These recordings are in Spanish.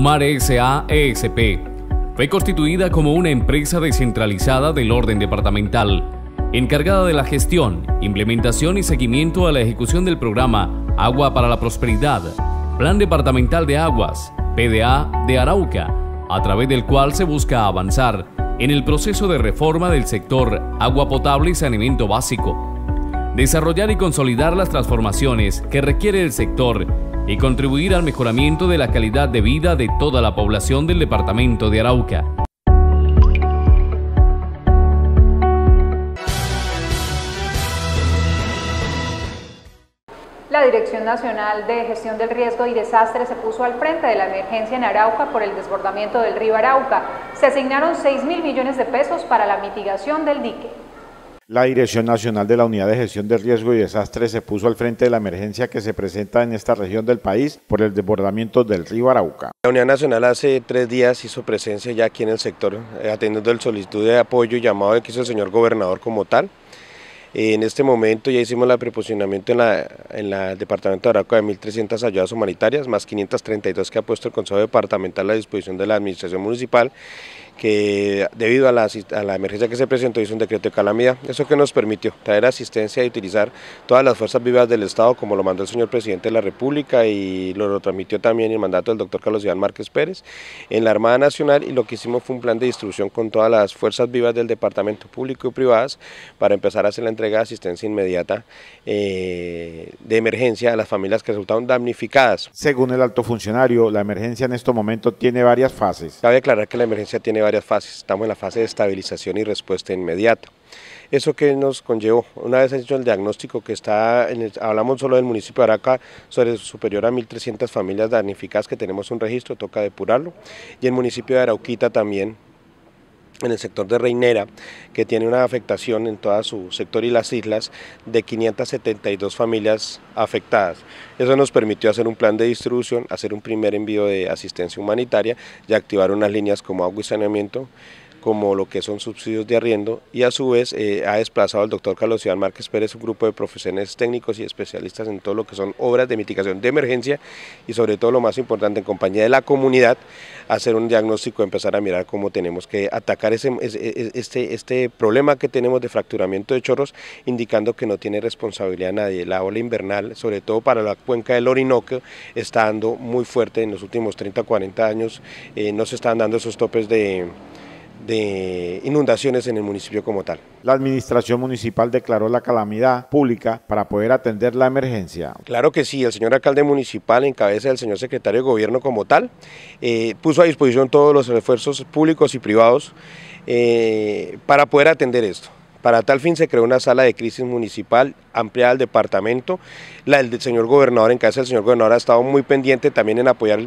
Humar S.A.E.S.P. Fue constituida como una empresa descentralizada del orden departamental, encargada de la gestión, implementación y seguimiento a la ejecución del programa Agua para la Prosperidad, Plan Departamental de Aguas, PDA de Arauca, a través del cual se busca avanzar en el proceso de reforma del sector agua potable y saneamiento básico, desarrollar y consolidar las transformaciones que requiere el sector y contribuir al mejoramiento de la calidad de vida de toda la población del departamento de Arauca. La Dirección Nacional de Gestión del Riesgo y Desastre se puso al frente de la emergencia en Arauca por el desbordamiento del río Arauca. Se asignaron 6 mil millones de pesos para la mitigación del dique. La Dirección Nacional de la Unidad de Gestión de Riesgo y Desastres se puso al frente de la emergencia que se presenta en esta región del país por el desbordamiento del río Arauca. La Unidad Nacional hace tres días hizo presencia ya aquí en el sector, eh, atendiendo el solicitud de apoyo llamado que hizo el señor gobernador como tal. En este momento ya hicimos el preposicionamiento en, la, en Departamento de Arauca de 1.300 ayudas humanitarias, más 532 que ha puesto el Consejo Departamental a la disposición de la Administración Municipal, que debido a la, emergencia que se presentó hizo un decreto de calamidad. Eso que nos permitió traer asistencia y utilizar todas las fuerzas vivas del Estado, como lo mandó el señor presidente de la República y lo, lo transmitió también el mandato del doctor Carlos Iván Márquez Pérez en la Armada Nacional y lo que hicimos fue un plan de distribución con todas las fuerzas vivas del Departamento Público y privadas para empezar a hacer la entrega asistencia inmediata eh, de emergencia a las familias que resultaron damnificadas. Según el alto funcionario, la emergencia en este momento tiene varias fases. Cabe aclarar que la emergencia tiene varias fases. Estamos en la fase de estabilización y respuesta inmediata. ¿Eso que nos conllevó? Una vez hecho el diagnóstico que está, hablamos solo del municipio de Araca, sobre superior a 1.300 familias damnificadas que tenemos un registro, toca depurarlo. Y el municipio de Arauquita también, en el sector de Reinera, que tiene una afectación en todo su sector y las islas de 572 familias afectadas. Eso nos permitió hacer un plan de distribución, hacer un primer envío de asistencia humanitaria y activar unas líneas como agua y saneamiento como lo que son subsidios de arriendo y a su vez eh, ha desplazado al doctor Carlos Iván Márquez Pérez un grupo de profesionales técnicos y especialistas en todo lo que son obras de mitigación de emergencia y sobre todo lo más importante en compañía de la comunidad hacer un diagnóstico, empezar a mirar cómo tenemos que atacar ese, e, e, este, este problema que tenemos de fracturamiento de chorros indicando que no tiene responsabilidad nadie. La ola invernal, sobre todo para la cuenca del Orinoco, está dando muy fuerte en los últimos 30 o 40 años, eh, no se están dando esos topes de de inundaciones en el municipio como tal. La administración municipal declaró la calamidad pública para poder atender la emergencia. Claro que sí, el señor alcalde municipal en cabeza del señor secretario de gobierno como tal eh, puso a disposición todos los esfuerzos públicos y privados eh, para poder atender esto. Para tal fin se creó una sala de crisis municipal ampliada al departamento. La del señor gobernador, en casa del señor gobernador, ha estado muy pendiente también en apoyar,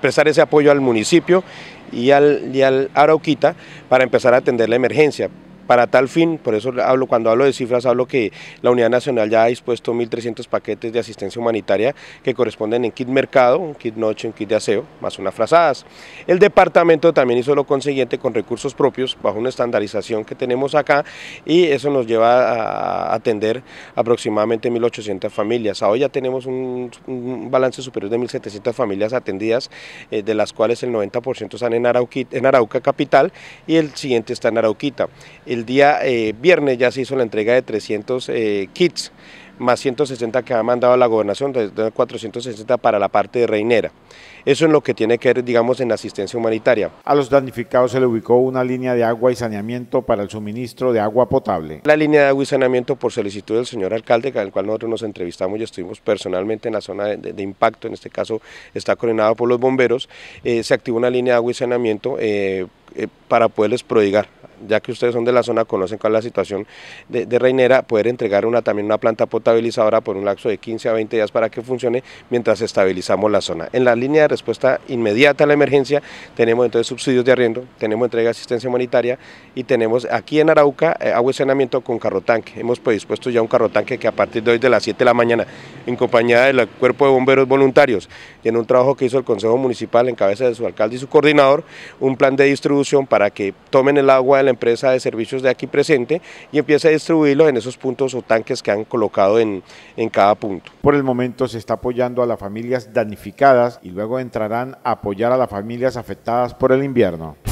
prestar ese apoyo al municipio y al, y al Arauquita para empezar a atender la emergencia. Para tal fin, por eso hablo, cuando hablo de cifras, hablo que la Unidad Nacional ya ha dispuesto 1.300 paquetes de asistencia humanitaria que corresponden en kit mercado, un kit noche, un kit de aseo, más unas frazadas. El departamento también hizo lo consiguiente con recursos propios, bajo una estandarización que tenemos acá, y eso nos lleva a atender aproximadamente 1.800 familias. Ahora ya tenemos un, balance superior de 1.700 familias atendidas, eh, de las cuales el 90% están en, en Arauca capital y el siguiente está en Arauquita. El día eh, viernes ya se hizo la entrega de 300 eh, kits, más 160 que ha mandado la gobernación, 460 para la parte de Reinera. Eso es lo que tiene que ver, digamos, en asistencia humanitaria. A los damnificados se le ubicó una línea de agua y saneamiento para el suministro de agua potable. La línea de agua y saneamiento por solicitud del señor alcalde, con el cual nosotros nos entrevistamos y estuvimos personalmente en la zona de, impacto, en este caso está coordinado por los bomberos, eh, se activó una línea de agua y saneamiento para poderles prodigar ya que ustedes son de la zona, conocen cuál es la situación de, Reinera, poder entregar una, también una planta potabilizadora por un lapso de 15 a 20 días para que funcione mientras estabilizamos la zona. En la línea de respuesta inmediata a la emergencia tenemos entonces subsidios de arriendo, tenemos entrega de asistencia humanitaria y tenemos aquí en Arauca eh, agua y saneamiento con tanque Hemos predispuesto ya un carro tanque que a partir de hoy de las 7 de la mañana, en compañía del cuerpo de bomberos voluntarios y en un trabajo que hizo el Consejo Municipal en cabeza de su alcalde y su coordinador, un plan de distribución para que tomen el agua de la empresa de servicios de aquí presente y empieza a distribuirlo en esos puntos o tanques que han colocado en, en cada punto. Por el momento se está apoyando a las familias danificadas y luego entrarán a apoyar a las familias afectadas por el invierno.